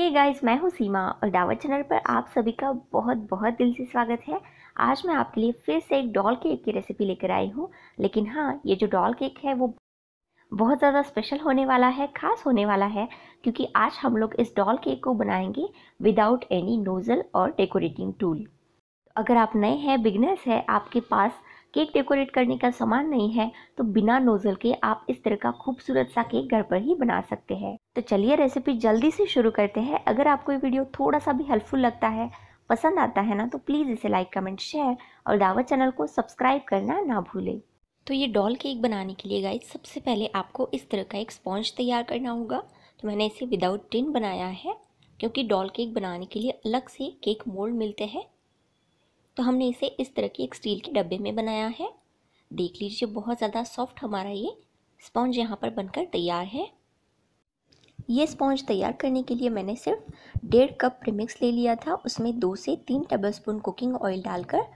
हे hey guys मैं हूँ सीमा और दावत चैनल पर आप सभी का बहुत बहुत दिल से स्वागत है आज मैं आपके लिए फिर से एक डॉल केक की रेसिपी लेकर आई हूँ लेकिन हाँ ये जो डॉल केक है वो बहुत ज़्यादा स्पेशल होने वाला है खास होने वाला है क्योंकि आज हम लोग इस डॉल केक को बनाएंगे विदाउट एनी नोज़ल और डेकोरेटिंग टूल अगर आप नए हैं बिगनर्स हैं आपके पास केक डेकोरेट करने का सामान नहीं है तो बिना नोज़ल के आप इस तरह का खूबसूरत सा केक घर पर ही बना सकते हैं तो चलिए रेसिपी जल्दी से शुरू करते हैं अगर आपको ये वीडियो थोड़ा सा भी हेल्पफुल लगता है पसंद आता है ना तो प्लीज़ इसे लाइक कमेंट शेयर और दावत चैनल को सब्सक्राइब करना ना भूलें तो ये डॉल केक बनाने के लिए गाइज सबसे पहले आपको इस तरह का एक स्पॉन्ज तैयार करना होगा तो मैंने इसे विदाउट टिन बनाया है क्योंकि डॉल केक बनाने के लिए अलग से केक मोल्ड मिलते हैं तो हमने इसे इस तरह की एक स्टील के डब्बे में बनाया है देख लीजिए बहुत ज़्यादा सॉफ्ट हमारा ये स्पॉन्ज यहाँ पर बनकर तैयार है ये स्पॉन्ज तैयार करने के लिए मैंने सिर्फ डेढ़ कप प्रीमिक्स ले लिया था उसमें दो से तीन टेबलस्पून कुकिंग ऑयल डालकर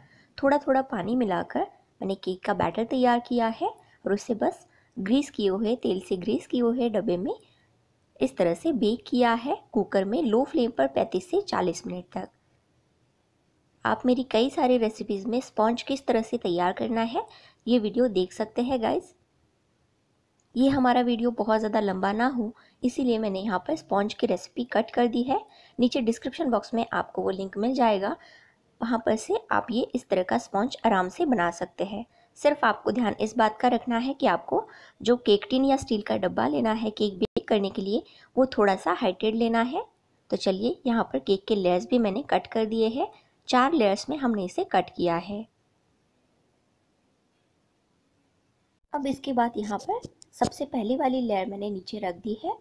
थोड़ा थोड़ा पानी मिलाकर मैंने केक का बैटर तैयार किया है और उसे बस ग्रीस किए हुए तेल से ग्रीस किए हुए डब्बे में इस तरह से बेक किया है कुकर में लो फ्लेम पर पैंतीस से चालीस मिनट तक आप मेरी कई सारी रेसिपीज़ में स्पॉन्ज किस तरह से तैयार करना है ये वीडियो देख सकते हैं गाइज़ ये हमारा वीडियो बहुत ज़्यादा लंबा ना हो इसीलिए मैंने यहाँ पर स्पॉन्ज की रेसिपी कट कर दी है नीचे डिस्क्रिप्शन बॉक्स में आपको वो लिंक मिल जाएगा वहाँ पर से आप ये इस तरह का स्पॉन्ज आराम से बना सकते हैं सिर्फ आपको ध्यान इस बात का रखना है कि आपको जो केक टिन या स्टील का डब्बा लेना है केक बेक करने के लिए वो थोड़ा सा हाइटेड लेना है तो चलिए यहाँ पर केक के लेयर्स भी मैंने कट कर दिए हैं चार लेयर्स में हमने इसे कट किया है अब इसके बाद यहाँ पर सबसे पहले वाली लेयर मैंने नीचे रख दी है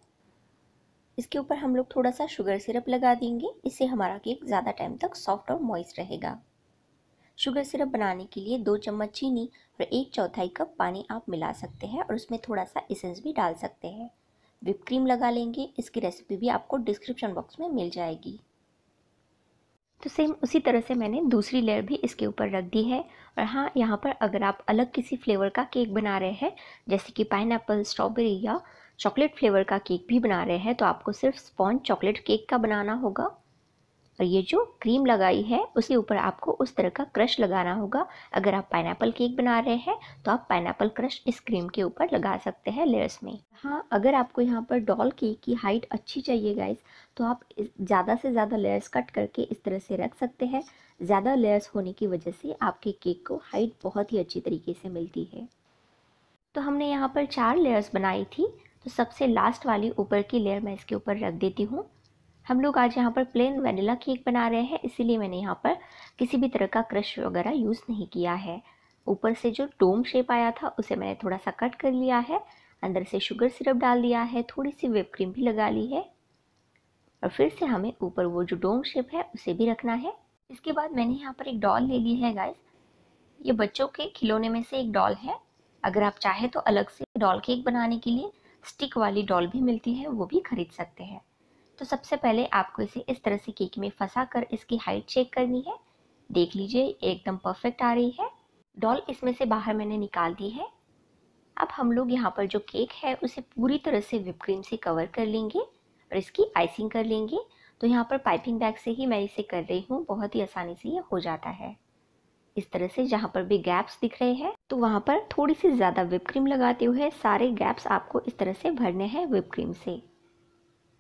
इसके ऊपर हम लोग थोड़ा सा शुगर सिरप लगा देंगे इससे हमारा केक ज़्यादा टाइम तक सॉफ्ट और मॉइस्ट रहेगा शुगर सिरप बनाने के लिए दो चम्मच चीनी और एक चौथाई कप पानी आप मिला सकते हैं और उसमें थोड़ा सा एसेंस भी डाल सकते हैं विप क्रीम लगा लेंगे इसकी रेसिपी भी आपको डिस्क्रिप्शन बॉक्स में मिल जाएगी तो सेम उसी तरह से मैंने दूसरी लेयर भी इसके ऊपर रख दी है और हाँ यहाँ पर अगर आप अलग किसी फ्लेवर का केक बना रहे हैं जैसे कि पाइन स्ट्रॉबेरी या चॉकलेट फ्लेवर का केक भी बना रहे हैं तो आपको सिर्फ स्पॉन्ज चॉकलेट केक का बनाना होगा और ये जो क्रीम लगाई है उसके ऊपर आपको उस तरह का क्रश लगाना होगा अगर आप पाइनएप्पल केक बना रहे हैं तो आप पाइनएप्पल क्रश इस क्रीम के ऊपर लगा सकते हैं लेयर्स में हाँ अगर आपको यहाँ पर डॉल केक की हाइट अच्छी चाहिए गाइस तो आप ज़्यादा से ज़्यादा लेयर्स कट करके इस तरह से रख सकते हैं ज़्यादा लेयर्स होने की वजह से आपके केक को हाइट बहुत ही अच्छी तरीके से मिलती है तो हमने यहाँ पर चार लेयर्स बनाई थी तो सबसे लास्ट वाली ऊपर की लेयर मैं इसके ऊपर रख देती हूँ हम लोग आज यहाँ पर प्लेन वेनिला केक बना रहे हैं इसीलिए मैंने यहाँ पर किसी भी तरह का क्रश वगैरह यूज़ नहीं किया है ऊपर से जो डोम शेप आया था उसे मैंने थोड़ा सा कट कर लिया है अंदर से शुगर सिरप डाल दिया है थोड़ी सी वेप क्रीम भी लगा ली है और फिर से हमें ऊपर वो जो डोम शेप है उसे भी रखना है इसके बाद मैंने यहाँ पर एक डॉल ले ली है गाइस ये बच्चों के खिलौने में से एक डॉल है अगर आप चाहें तो अलग से डॉल केक बनाने के लिए स्टिक वाली डॉल भी मिलती है वो भी खरीद सकते हैं तो सबसे पहले आपको इसे इस तरह से केक में फंसा कर इसकी हाइट चेक करनी है देख लीजिए एकदम परफेक्ट आ रही है डॉल इसमें से बाहर मैंने निकाल दी है अब हम लोग यहाँ पर जो केक है उसे पूरी तरह से विप क्रीम से कवर कर लेंगे और इसकी आइसिंग कर लेंगे तो यहाँ पर पाइपिंग बैग से ही मैं इसे कर रही हूँ बहुत ही आसानी से ये हो जाता है इस तरह से जहाँ पर भी गैप्स दिख रहे हैं तो वहाँ पर थोड़ी सी ज़्यादा विप क्रीम लगाते हुए सारे गैप्स आपको इस तरह से भरने हैं विप क्रीम से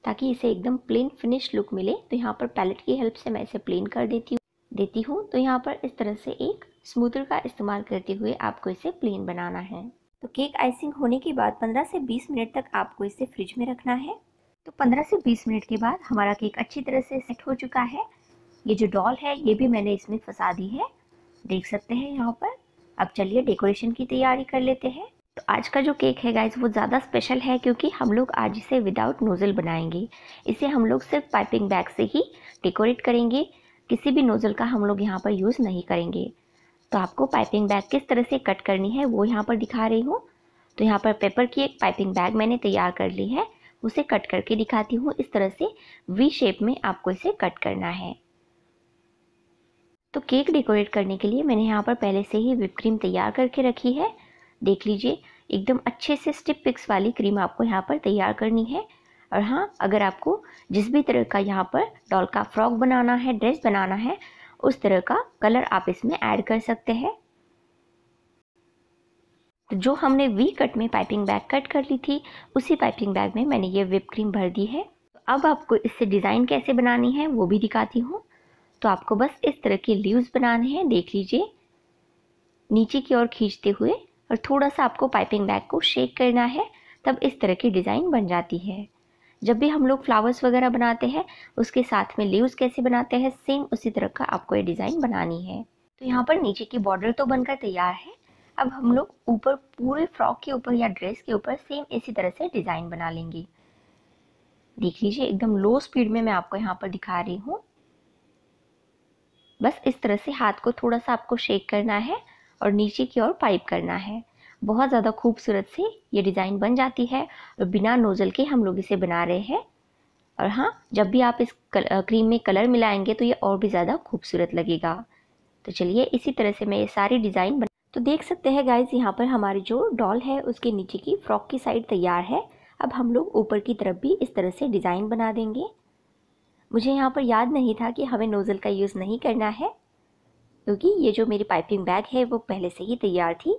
ताकि इसे एकदम प्लेन फिनिश लुक मिले तो यहाँ पर पैलेट की हेल्प से मैं इसे प्लेन कर देती हूँ देती हूँ तो यहाँ पर इस तरह से एक स्मूथर का इस्तेमाल करते हुए आपको इसे प्लेन बनाना है तो केक आइसिंग होने के बाद 15 से 20 मिनट तक आपको इसे फ्रिज में रखना है तो 15 से 20 मिनट के बाद हमारा केक अच्छी तरह से सेट हो चुका है ये जो डॉल है ये भी मैंने इसमें फंसा दी है देख सकते हैं यहाँ पर अब चलिए डेकोरेशन की तैयारी कर लेते हैं तो आज का जो केक है गाइज वो ज़्यादा स्पेशल है क्योंकि हम लोग आज इसे विदाउट नोज़ल बनाएंगे इसे हम लोग सिर्फ पाइपिंग बैग से ही डेकोरेट करेंगे किसी भी नोज़ल का हम लोग यहाँ पर यूज़ नहीं करेंगे तो आपको पाइपिंग बैग किस तरह से कट करनी है वो यहाँ पर दिखा रही हूँ तो यहाँ पर पेपर की एक पाइपिंग बैग मैंने तैयार कर ली है उसे कट करके दिखाती हूँ इस तरह से वी शेप में आपको इसे कट करना है तो केक डेकोरेट करने के लिए मैंने यहाँ पर पहले से ही विप क्रीम तैयार करके रखी है देख लीजिए एकदम अच्छे से स्टिप पिक्स वाली क्रीम आपको यहाँ पर तैयार करनी है और हाँ अगर आपको जिस भी तरह का यहाँ पर डॉल का फ्रॉक बनाना है ड्रेस बनाना है उस तरह का कलर आप इसमें ऐड कर सकते हैं तो जो हमने वी कट में पाइपिंग बैग कट कर ली थी उसी पाइपिंग बैग में मैंने ये विप क्रीम भर दी है अब आपको इससे डिज़ाइन कैसे बनानी है वो भी दिखाती हूँ तो आपको बस इस तरह के लीव्स बनाने हैं देख लीजिए नीचे की ओर खींचते हुए और थोड़ा सा आपको पाइपिंग बैग को शेक करना है तब इस तरह की डिज़ाइन बन जाती है जब भी हम लोग फ्लावर्स वगैरह बनाते हैं उसके साथ में लीव्स कैसे बनाते हैं सेम उसी तरह का आपको ये डिज़ाइन बनानी है तो यहाँ पर नीचे की बॉर्डर तो बनकर तैयार है अब हम लोग ऊपर पूरे फ्रॉक के ऊपर या ड्रेस के ऊपर सेम इसी तरह से डिज़ाइन बना लेंगे देख लीजिए एकदम लो स्पीड में मैं आपको यहाँ पर दिखा रही हूँ बस इस तरह से हाथ को थोड़ा सा आपको शेक करना है और नीचे की ओर पाइप करना है बहुत ज़्यादा खूबसूरत से ये डिज़ाइन बन जाती है और बिना नोज़ल के हम लोग इसे बना रहे हैं और हाँ जब भी आप इस कल, क्रीम में कलर मिलाएंगे तो ये और भी ज़्यादा खूबसूरत लगेगा तो चलिए इसी तरह से मैं ये सारी डिज़ाइन बना तो देख सकते हैं गाइज यहाँ पर हमारी जो डॉल है उसके नीचे की फ्रॉक की साइड तैयार है अब हम लोग ऊपर की तरफ भी इस तरह से डिज़ाइन बना देंगे मुझे यहाँ पर याद नहीं था कि हमें नोज़ल का यूज़ नहीं करना है क्योंकि ये जो मेरी पाइपिंग बैग है वो पहले से ही तैयार थी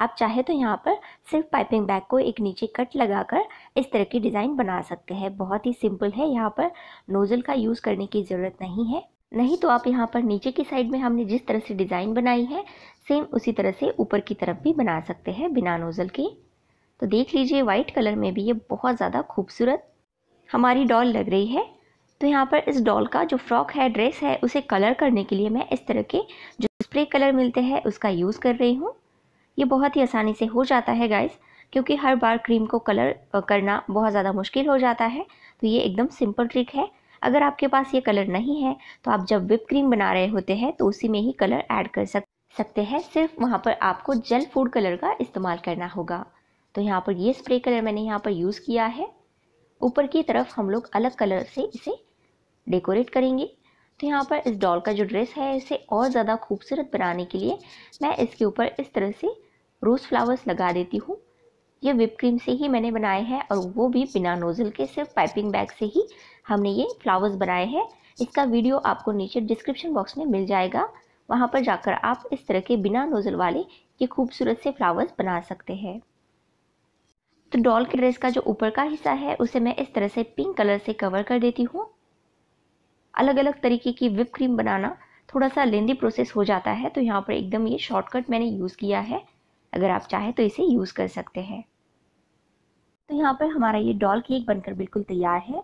आप चाहे तो यहाँ पर सिर्फ पाइपिंग बैग को एक नीचे कट लगाकर इस तरह की डिज़ाइन बना सकते हैं बहुत ही सिंपल है यहाँ पर नोज़ल का यूज़ करने की ज़रूरत नहीं है नहीं तो आप यहाँ पर नीचे की साइड में हमने जिस तरह से डिज़ाइन बनाई है सेम उसी तरह से ऊपर की तरफ भी बना सकते हैं बिना नोज़ल के तो देख लीजिए वाइट कलर में भी ये बहुत ज़्यादा खूबसूरत हमारी डॉल लग रही है तो यहाँ पर इस डॉल का जो फ्रॉक है ड्रेस है उसे कलर करने के लिए मैं इस तरह के जो स्प्रे कलर मिलते हैं उसका यूज़ कर रही हूँ ये बहुत ही आसानी से हो जाता है गाइस क्योंकि हर बार क्रीम को कलर करना बहुत ज़्यादा मुश्किल हो जाता है तो ये एकदम सिंपल ट्रिक है अगर आपके पास ये कलर नहीं है तो आप जब विप क्रीम बना रहे होते हैं तो उसी में ही कलर ऐड कर सक सकते हैं सिर्फ वहाँ पर आपको जेल फूड कलर का इस्तेमाल करना होगा तो यहाँ पर ये स्प्रे कलर मैंने यहाँ पर यूज़ किया है ऊपर की तरफ हम लोग अलग कलर से इसे डेकोरेट करेंगे तो यहाँ पर इस डॉल का जो ड्रेस है इसे और ज़्यादा खूबसूरत बनाने के लिए मैं इसके ऊपर इस तरह से रोज़ फ्लावर्स लगा देती हूँ ये विप क्रीम से ही मैंने बनाए हैं और वो भी बिना नोज़ल के सिर्फ पाइपिंग बैग से ही हमने ये फ्लावर्स बनाए हैं इसका वीडियो आपको नीचे डिस्क्रिप्शन बॉक्स में मिल जाएगा वहाँ पर जाकर आप इस तरह के बिना नोज़ल वाले ये खूबसूरत से फ्लावर्स बना सकते हैं तो डॉल के ड्रेस का जो ऊपर का हिस्सा है उसे मैं इस तरह से पिंक कलर से कवर कर देती हूँ अलग अलग तरीके की विप क्रीम बनाना थोड़ा सा लेंदी प्रोसेस हो जाता है तो यहाँ पर एकदम ये शॉर्टकट मैंने यूज़ किया है अगर आप चाहें तो इसे यूज़ कर सकते हैं तो यहाँ पर हमारा ये डॉल केक बनकर बिल्कुल तैयार है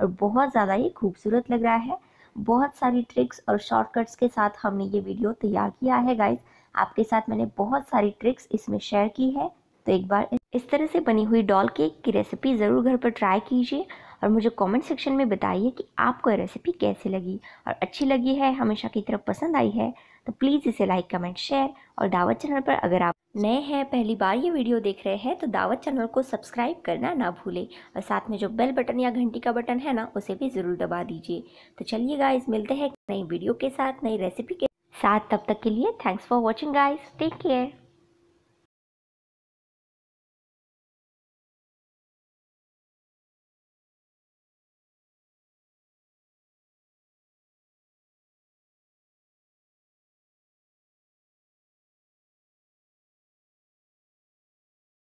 और बहुत ज़्यादा ये खूबसूरत लग रहा है बहुत सारी ट्रिक्स और शॉर्टकट्स के साथ हमने ये वीडियो तैयार किया है गाइज आपके साथ मैंने बहुत सारी ट्रिक्स इसमें शेयर की है तो एक बार इस तरह से बनी हुई डॉल केक की रेसिपी ज़रूर घर पर ट्राई कीजिए और मुझे कमेंट सेक्शन में बताइए कि आपको ये रेसिपी कैसी लगी और अच्छी लगी है हमेशा की तरफ पसंद आई है तो प्लीज़ इसे लाइक कमेंट शेयर और दावत चैनल पर अगर आप नए हैं पहली बार ये वीडियो देख रहे हैं तो दावत चैनल को सब्सक्राइब करना ना भूलें और साथ में जो बेल बटन या घंटी का बटन है ना उसे भी ज़रूर दबा दीजिए तो चलिए गाइज मिलते हैं नई वीडियो के साथ नई रेसिपी के साथ तब तक के लिए thanks for watching guys take care